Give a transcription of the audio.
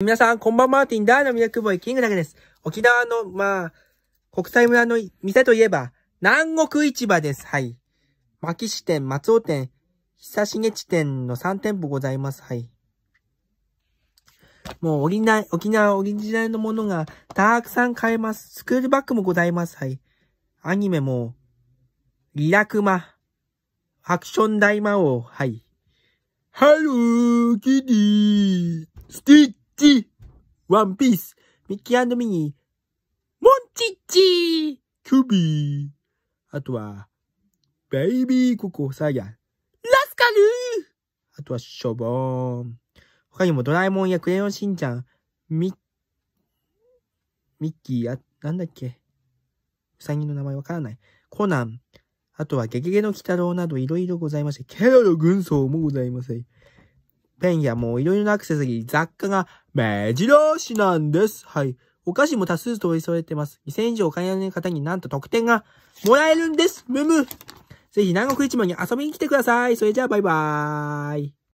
皆さん、こんばんは、マーティンダーのミラクボーイ、キングだけです。沖縄の、まあ、国際村の店といえば、南国市場です。はい。牧師店、松尾店、久重地店の3店舗ございます。はい。もう、沖縄オリジナルのものがたくさん買えます。スクールバッグもございます。はい。アニメも、リラクマ、アクション大魔王、はい。ハロー、キディ、スティッワンピース、ミッキーミニー、モンチッチキュービー。あとは、ベイビーココサヤ、ラスカルあとは、ショボーン。他にもドラえもんやクレヨンしんちゃん、ミッ、ミッキー、あ、なんだっけ。うさぎの名前わからない。コナン。あとは、ゲゲゲの鬼太郎などいろいろございまして、ケロロ軍曹もございません。ペンやもういろいろなアクセサリー、雑貨が目白しなんです。はい。お菓子も多数取り添えてます。2000以上お買い上げの方になんと特典がもらえるんです。むむ。ぜひ南国市場に遊びに来てください。それじゃあバイバーイ。